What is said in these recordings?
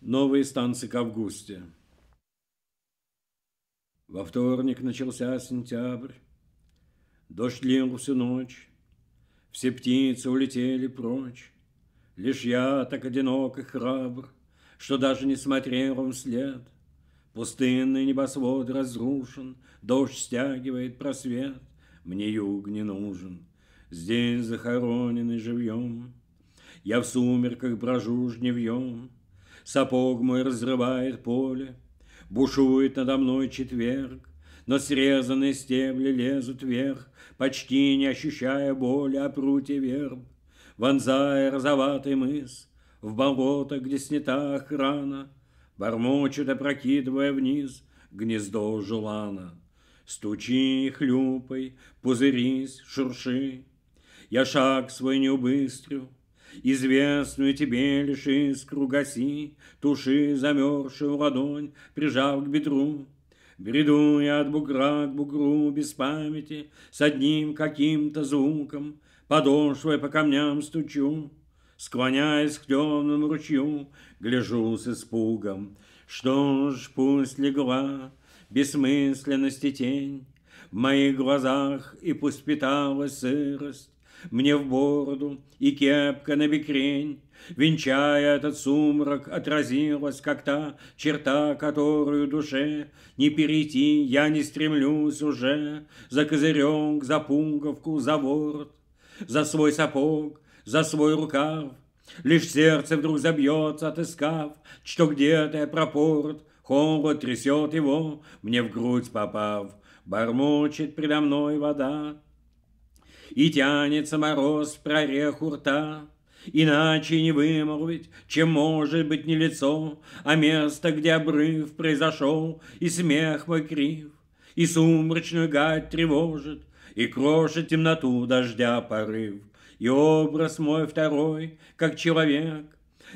Новые станции к августе. Во вторник начался сентябрь. Дождь лил всю ночь. Все птицы улетели прочь. Лишь я так одинок и храбр, Что даже не смотрел им вслед. Пустынный небосвод разрушен, Дождь стягивает просвет. Мне юг не нужен, Здесь захороненный живьем. Я в сумерках брожу жневьем, Сапог мой разрывает поле, Бушует надо мной четверг, но срезанные стебли лезут вверх, Почти не ощущая боли о а пруте верб, Вонзая розоватый мыс В болото, где снята охрана, Бормочет, опрокидывая вниз Гнездо жулана. Стучи, хлюпай, пузырись, шурши, Я шаг свой не убыстрю, Известную тебе лишь искру гаси, Туши замерзшую ладонь, прижав к бедру. Бреду я от бугра к бугру без памяти, С одним каким-то звуком, Подошвой по камням стучу. Склоняясь к темному ручью, гляжу с испугом. Что ж, пусть легла бессмысленности тень, В моих глазах и пусть питалась сырость, мне в бороду и кепка на бекрень. Венчая этот сумрак, отразилась как та черта, которую душе не перейти, я не стремлюсь уже за козырек, за пунговку, за ворот, за свой сапог, за свой рукав. Лишь сердце вдруг забьется, отыскав, что где-то я пропорт, холод трясет его, мне в грудь попав, бормочет предо мной вода. И тянется мороз в прореху рта, Иначе не вымолвить, чем может быть не лицо, А место, где обрыв произошел, И смех мой крив, и сумрачную гать тревожит, И крошит темноту дождя порыв. И образ мой второй, как человек,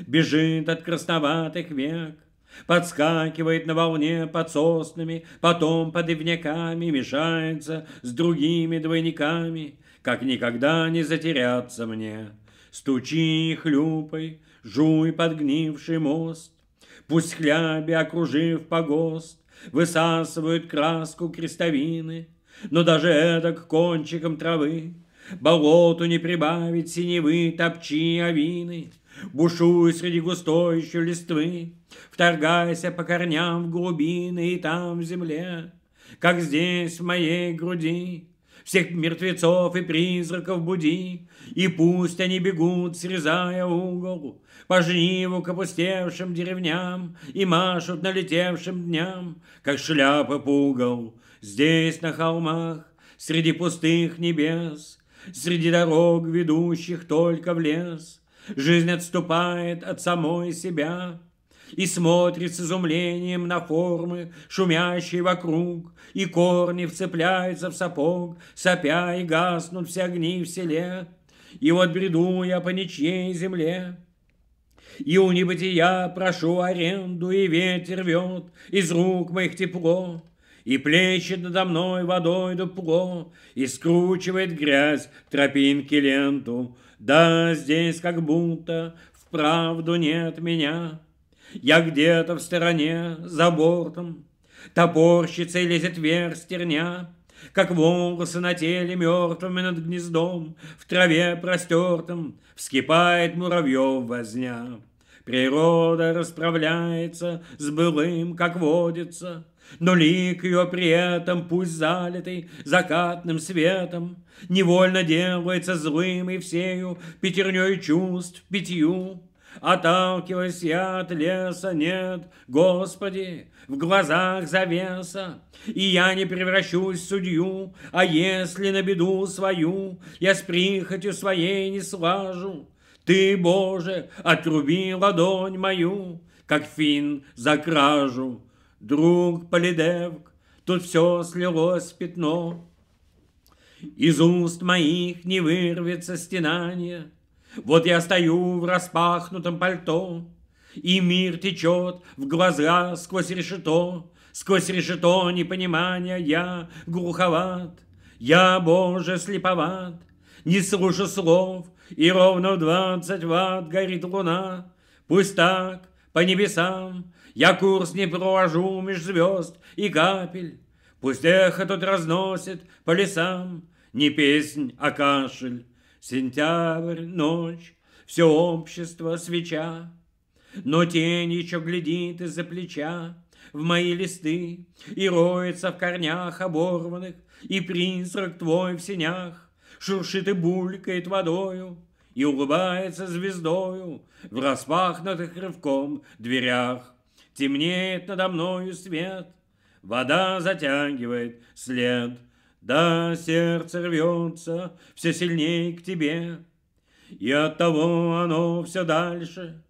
Бежит от красноватых век, Подскакивает на волне под соснами, потом под ивняками мешается с другими двойниками, как никогда не затеряться мне. Стучи, хлюпай, жуй подгнивший мост, Пусть хляби, окружив погост, Высасывают краску крестовины, Но даже это к кончикам травы Болоту не прибавить синевы топчи овины, Бушуй среди густой еще листвы, Вторгайся по корням в глубины и там в земле, Как здесь в моей груди, всех мертвецов и призраков буди, и пусть они бегут, срезая угол, по жниву к опустевшим деревням и машут налетевшим дням, как шляпа пугал, здесь на холмах, среди пустых небес, среди дорог, ведущих только в лес. Жизнь отступает от самой себя, и смотрит с изумлением на формы, шумящие вокруг, И корни вцепляются в сапог, сопя и гаснут все огни в селе. И вот бреду я по ничьей земле, и у небытия прошу аренду, и ветер вет из рук моих тепло, И плещет надо мной водой дупло, И скручивает грязь тропинки ленту. Да, здесь как будто вправду нет меня. Я где-то в стороне, за бортом, Топорщицей лезет вверх стерня, Как волосы на теле мертвыми над гнездом, В траве простертом вскипает муравьев возня. Природа расправляется с былым, как водится, но лик ее при этом, пусть залитый закатным светом, Невольно делается злым и всею пятерней чувств, питью. Отталкивайся от леса, нет, Господи, в глазах завеса. И я не превращусь в судью, а если на беду свою Я с прихотью своей не слажу, Ты, Боже, отруби ладонь мою, Как фин за кражу. Друг Полидевк, тут все слилось в пятно, Из уст моих не вырвется стенание, вот я стою в распахнутом пальто, И мир течет в глаза сквозь решето, Сквозь решето непонимания я глуховат, Я, Боже, слеповат, не слушаю слов, И ровно в двадцать ватт горит луна. Пусть так, по небесам, я курс не провожу меж звезд и капель, Пусть эхо тут разносит по лесам Не песнь, а кашель, Сентябрь, ночь, все общество свеча, Но тень еще глядит из-за плеча в мои листы И роется в корнях оборванных, И призрак твой в синях шуршит и булькает водою, И улыбается звездою в распахнутых рывком дверях. Темнеет надо мною свет, Вода затягивает след — да, сердце рвется все сильней к тебе, И от того оно все дальше,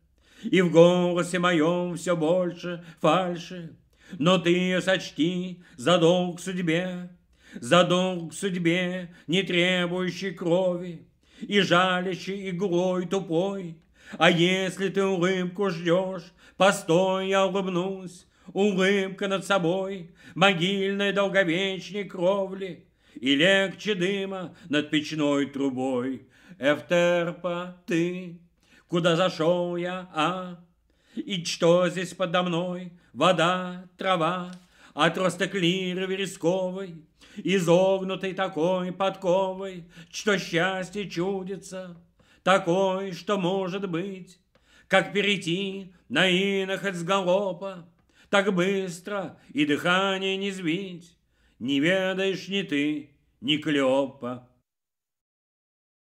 И в голосе моем все больше фальши. Но ты ее сочти за долг судьбе, За долг судьбе, не требующий крови, И жалящий игрой тупой. А если ты улыбку ждешь, постой, я улыбнусь, улыбка над собой могильной долговечней кровли, и легче дыма над печной трубой. Эфтерпа, ты, куда зашел я, а? И что здесь подо мной? Вода, трава, отросток лиры вересковой, Изогнутой такой подковой, что счастье чудится, Такой, что может быть, как перейти на инохоть с галопа, так быстро и дыхание не сбить, Не ведаешь ни ты, ни Клеопа.